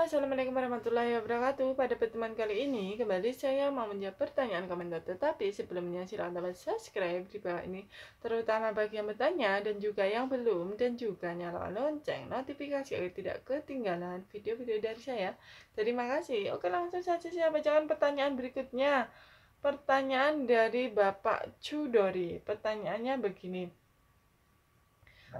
Assalamualaikum warahmatullahi wabarakatuh Pada pertemuan kali ini, kembali saya mau menjawab pertanyaan komentar Tetapi sebelumnya silahkan tambah subscribe di bawah ini Terutama bagi yang bertanya dan juga yang belum Dan juga nyalakan lonceng notifikasi agar tidak ketinggalan video-video dari saya Terima kasih Oke langsung saja saya bacakan pertanyaan berikutnya Pertanyaan dari Bapak Cudori Pertanyaannya begini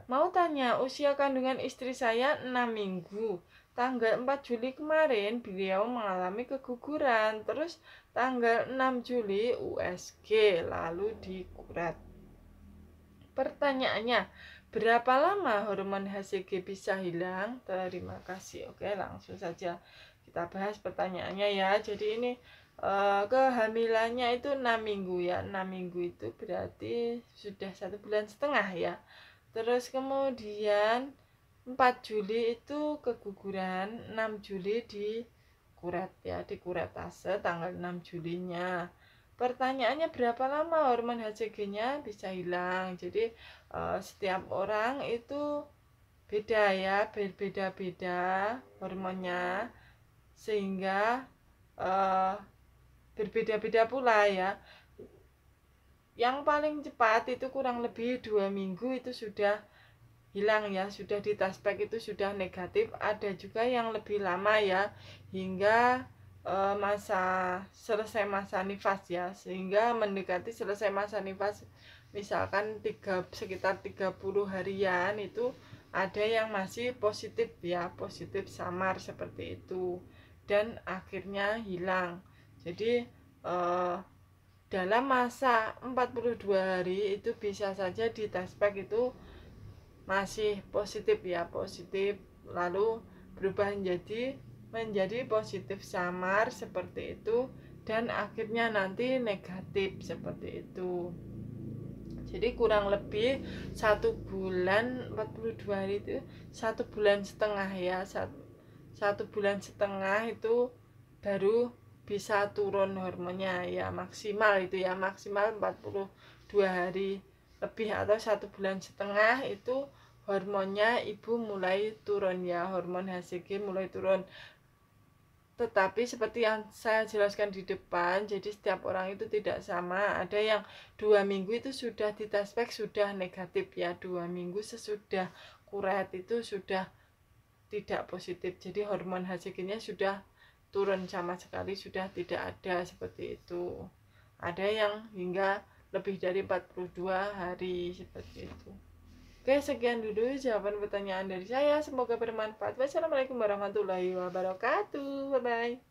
Mau tanya, usia kandungan istri saya 6 minggu. Tanggal 4 Juli kemarin beliau mengalami keguguran. Terus tanggal 6 Juli USG lalu dikurat. Pertanyaannya, berapa lama hormon HCG bisa hilang? Terima kasih. Oke, langsung saja kita bahas pertanyaannya ya. Jadi ini eh, kehamilannya itu 6 minggu ya 6 minggu itu berarti sudah satu bulan setengah ya terus kemudian 4 Juli itu keguguran 6 Juli di kuret ya di kuretase tanggal 6 Julinya pertanyaannya berapa lama hormon HCG nya bisa hilang jadi e, setiap orang itu beda ya berbeda-beda hormonnya sehingga e, berbeda-beda pula ya yang paling cepat itu kurang lebih dua minggu itu sudah hilang ya sudah di taspek itu sudah negatif ada juga yang lebih lama ya hingga e, masa selesai masa nifas ya sehingga mendekati selesai masa nifas misalkan tiga sekitar 30 harian itu ada yang masih positif ya positif samar seperti itu dan akhirnya hilang jadi e, dalam masa 42 hari itu bisa saja di tespek itu masih positif ya positif lalu berubah menjadi menjadi positif samar seperti itu dan akhirnya nanti negatif seperti itu jadi kurang lebih satu bulan 42 hari itu satu bulan setengah ya satu, satu bulan setengah itu baru bisa turun hormonnya ya maksimal itu ya maksimal 42 hari lebih atau satu bulan setengah itu hormonnya ibu mulai turun ya hormon HCG mulai turun tetapi seperti yang saya jelaskan di depan jadi setiap orang itu tidak sama ada yang dua minggu itu sudah di tespek sudah negatif ya dua minggu sesudah kuret itu sudah tidak positif jadi hormon HCG-nya sudah turun sama sekali sudah tidak ada seperti itu ada yang hingga lebih dari 42 hari seperti itu Oke sekian dulu jawaban pertanyaan dari saya semoga bermanfaat wassalamualaikum warahmatullahi wabarakatuh bye bye